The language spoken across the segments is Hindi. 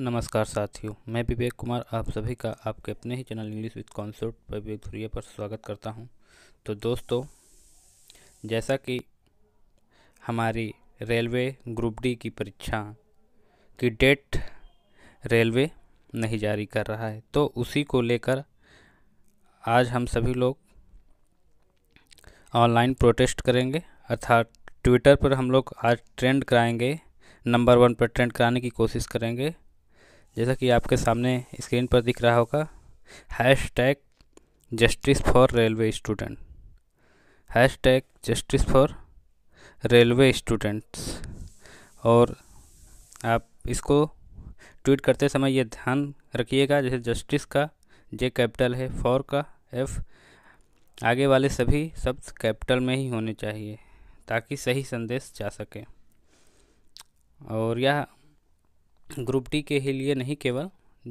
नमस्कार साथियों मैं विवेक कुमार आप सभी का आपके अपने ही चैनल इंग्लिश विद पर विवेक धुरिया पर स्वागत करता हूं तो दोस्तों जैसा कि हमारी रेलवे ग्रुप डी की परीक्षा की डेट रेलवे नहीं जारी कर रहा है तो उसी को लेकर आज हम सभी लोग ऑनलाइन प्रोटेस्ट करेंगे अर्थात ट्विटर पर हम लोग आज ट्रेंड कराएंगे नंबर वन पर ट्रेंड कराने की कोशिश करेंगे जैसा कि आपके सामने स्क्रीन पर दिख रहा होगा hashtag justice for railway student hashtag justice for railway students और आप इसको ट्वीट करते समय ये ध्यान रखिएगा जैसे जस्टिस का जे कैपिटल है फॉर का एफ आगे वाले सभी शब्द कैपिटल में ही होने चाहिए ताकि सही संदेश जा सके और यह ग्रुप डी के ही लिए नहीं केवल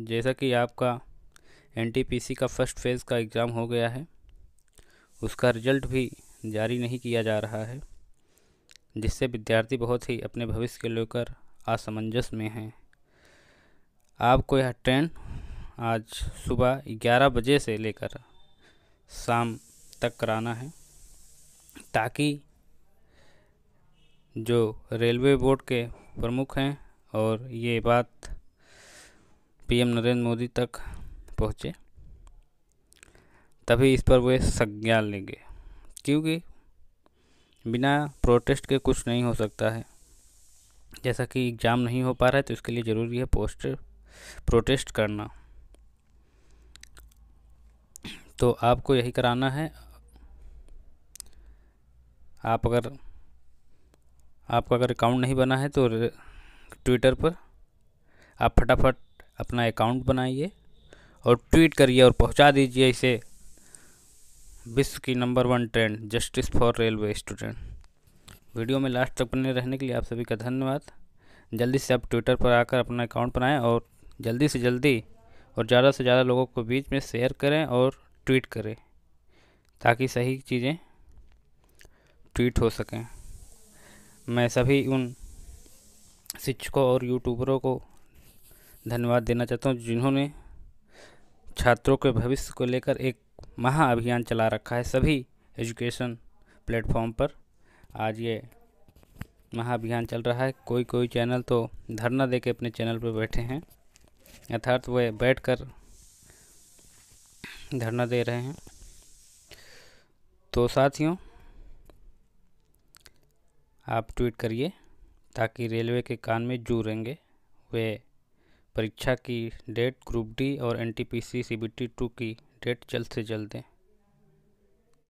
जैसा कि आपका एनटीपीसी का फर्स्ट फेज़ का एग्ज़ाम हो गया है उसका रिजल्ट भी जारी नहीं किया जा रहा है जिससे विद्यार्थी बहुत ही अपने भविष्य के लेकर असमंजस में हैं आपको यह ट्रेन आज सुबह 11 बजे से लेकर शाम तक कराना है ताकि जो रेलवे बोर्ड के प्रमुख हैं और ये बात पीएम नरेंद्र मोदी तक पहुँचे तभी इस पर वे संज्ञान लेंगे क्योंकि बिना प्रोटेस्ट के कुछ नहीं हो सकता है जैसा कि एग्ज़ाम नहीं हो पा रहा है तो इसके लिए ज़रूरी है पोस्टर प्रोटेस्ट करना तो आपको यही कराना है आप अगर आपका अगर अकाउंट नहीं बना है तो ट्विटर पर आप फटाफट अपना अकाउंट बनाइए और ट्वीट करिए और पहुंचा दीजिए इसे विश्व की number one trend justice for railway student video में लास्ट तक बने रहने के लिए आप सभी का धन्यवाद जल्दी से आप ट्विटर पर आकर अपना अकाउंट बनाएं और जल्दी से जल्दी और ज़्यादा से ज़्यादा लोगों को बीच में शेयर करें और ट्वीट करें ताकि सही चीज़ें ट्वीट हो सकें मैं सभी उन शिक्षकों और यूट्यूबरों को धन्यवाद देना चाहता हूँ जिन्होंने छात्रों के भविष्य को लेकर एक महाअभियान चला रखा है सभी एजुकेशन प्लेटफॉर्म पर आज ये महाअभियान चल रहा है कोई कोई चैनल तो धरना दे के अपने चैनल पर बैठे हैं अर्थात वे बैठ कर धरना दे रहे हैं तो साथियों आप ट्वीट करिए ताकि रेलवे के कान में जू रहेंगे वे परीक्षा की डेट ग्रुप डी और N T P C C B T two की डेट जल्द से जल्द दें